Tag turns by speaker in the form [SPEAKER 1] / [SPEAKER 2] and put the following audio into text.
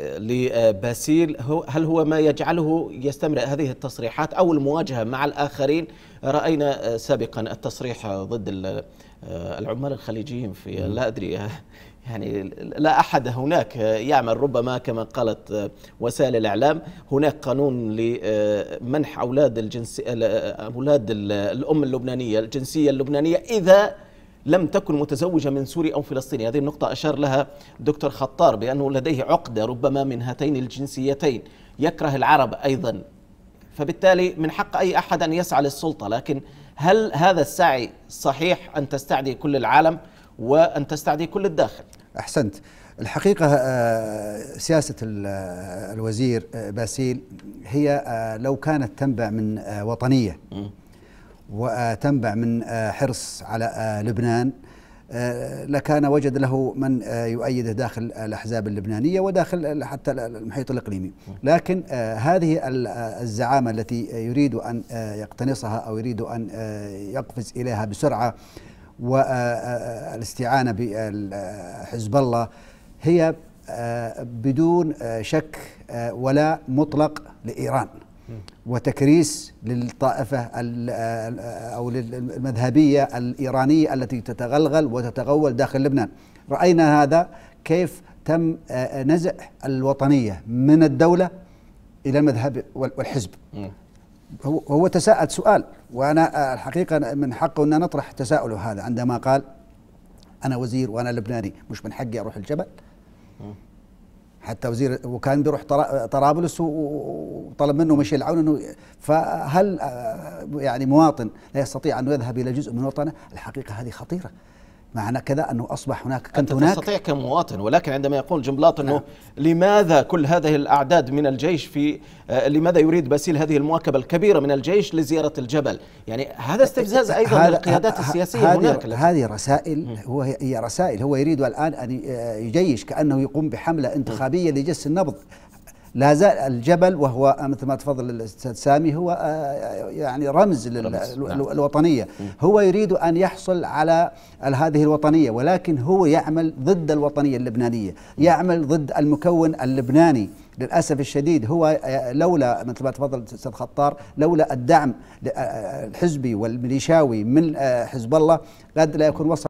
[SPEAKER 1] لباسيل هل هو ما يجعله يستمر هذه التصريحات أو المواجهة مع الآخرين رأينا آه، سابقا التصريح ضد آه، العمال الخليجيين في لا أدري آه، يعني لا أحد هناك يعمل ربما كما قالت وسائل الإعلام هناك قانون لمنح أولاد الجنس أولاد الأم اللبنانية الجنسية اللبنانية إذا لم تكن متزوجة من سوري أو فلسطيني هذه النقطة أشار لها دكتور خطار بأنه لديه عقدة ربما من هاتين الجنسيتين يكره العرب أيضا فبالتالي من حق أي أحد أن يسعى للسلطة لكن هل هذا السعي صحيح أن تستعدي كل العالم وأن تستعدي كل الداخل
[SPEAKER 2] أحسنت الحقيقة آه، سياسة آه، الوزير آه، باسيل هي لو كانت تنبع من وطنية م. وتنبع من آه، حرص على آه، لبنان آه، لكان وجد له من يؤيده داخل الاحزاب اللبنانيه وداخل حتى المحيط الاقليمي، لكن هذه الزعامه التي يريد ان يقتنصها او يريد ان يقفز اليها بسرعه والاستعانه بحزب الله هي بدون شك ولا مطلق لايران. وتكريس للطائفة أو للمذهبية الإيرانية التي تتغلغل وتتغول داخل لبنان رأينا هذا كيف تم آه، آه، نزع الوطنية من الدولة إلى المذهب والحزب هو تساءل سؤال وأنا آه، الحقيقة من حقه أن نطرح تساؤله هذا عندما قال أنا وزير وأنا لبناني مش من حقي أروح الجبل حتى وزير وكان بيروح طرابلس وطلب منه مشي العون انه فهل آه، يعني مواطن لا يستطيع ان يذهب الى جزء من وطنه؟ الحقيقه هذه خطيره معنى كذا انه اصبح هناك كنت أنت هناك
[SPEAKER 1] تستطيع كمواطن ولكن عندما يقول جنبلاط انه نعم. لماذا كل هذه الاعداد من الجيش في آه لماذا يريد باسيل هذه المواكبه الكبيره من الجيش لزياره الجبل؟ يعني هذا استفزاز ايضا للقيادات السياسيه هناك
[SPEAKER 2] هذه رسائل هو هي رسائل هو يريد الان ان آه، يجيش كانه يقوم بحمله انتخابيه لجس النبض لا زال الجبل وهو مثل ما تفضل الاستاذ سامي هو آه، يعني رمز, رمز للوطنيه نعم. هو يريد ان يحصل على هذه الوطنيه ولكن هو يعمل ضد الوطنيه اللبنانيه يعمل ضد المكون اللبناني للاسف الشديد هو آه، لولا مثل ما تفضل الاستاذ خطار لولا الدعم آه، الحزبي والميليشاوي من حزب الله قد لا يكون وصل